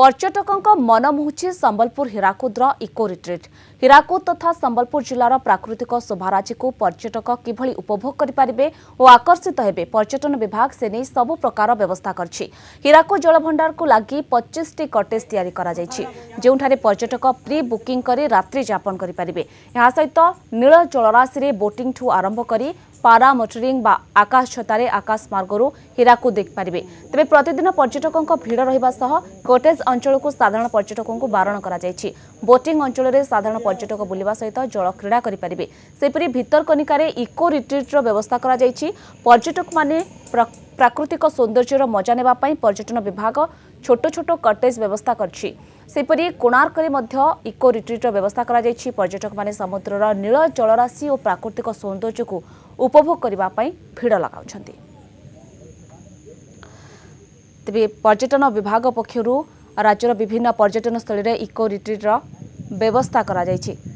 পর্যটকঙ্ক মন মুহুছি সম্বলপুর হীরাকুদর ইকো রিট্রিট হীরাকুদ তথা সম্বলপুর জেলার প্রাকৃতিক শোভারাজিকে পর্যটক কিভাবে উপভোগ করে ও আকর্ষিত হবে পর্যটন বিভাগ সে নিয়ে সবু প্রকার ব্যবস্থা করছে হীরাকুদ জলভণ্ডারক লাগি পঁচিশটি কটেজ তৈরি করা যেঠার পর্যটক প্রি বুকিং করে রাত্রি যাপন করে পারে এসে নীল জলরাশি বোটিং ঠু আরম্ভ করে ପାରା ମଟରିଂ ବା ଆକାଶ ଛତାରେ ଆକାଶ ମାର୍ଗରୁ ହୀରାକୁ ଦେଖିପାରିବେ ତେବେ ପ୍ରତିଦିନ ପର୍ଯ୍ୟଟକଙ୍କ ଭିଡ଼ ରହିବା ସହ କୋଟେଜ ଅଞ୍ଚଳକୁ ସାଧାରଣ ପର୍ଯ୍ୟଟକଙ୍କୁ ବାରଣ କରାଯାଇଛି ବୋଟିଂ ଅଞ୍ଚଳରେ ସାଧାରଣ ପର୍ଯ୍ୟଟକ ବୁଲିବା ସହିତ ଜଳ କ୍ରୀଡ଼ା କରିପାରିବେ ସେହିପରି ଭିତରକନିକାରେ ଇକୋ ରିଟ୍ରିଟ୍ର ବ୍ୟବସ୍ଥା କରାଯାଇଛି ପର୍ଯ୍ୟଟକମାନେ ପ୍ରାକୃତିକ ସୌନ୍ଦର୍ଯ୍ୟର ମଜା ନେବା ପାଇଁ ପର୍ଯ୍ୟଟନ ବିଭାଗ ଛୋଟ ଛୋଟ କଟେଜ୍ ବ୍ୟବସ୍ଥା କରିଛି ସେହିପରି କୋଣାର୍କରେ ମଧ୍ୟ ଇକୋ ରିଟ୍ରିଟ୍ର ବ୍ୟବସ୍ଥା କରାଯାଇଛି ପର୍ଯ୍ୟଟକମାନେ ସମୁଦ୍ରର ନୀଳ ଜଳରାଶି ଓ ପ୍ରାକୃତିକ ସୌନ୍ଦର୍ଯ୍ୟକୁ ଉପଭୋଗ କରିବା ପାଇଁ ଭିଡ଼ ଲଗାଉଛନ୍ତି ତେବେ ପର୍ଯ୍ୟଟନ ବିଭାଗ ପକ୍ଷରୁ ରାଜ୍ୟର ବିଭିନ୍ନ ପର୍ଯ୍ୟଟନସ୍ଥଳୀରେ ଇକୋ ରିଟ୍ରିଟ୍ର ବ୍ୟବସ୍ଥା କରାଯାଇଛି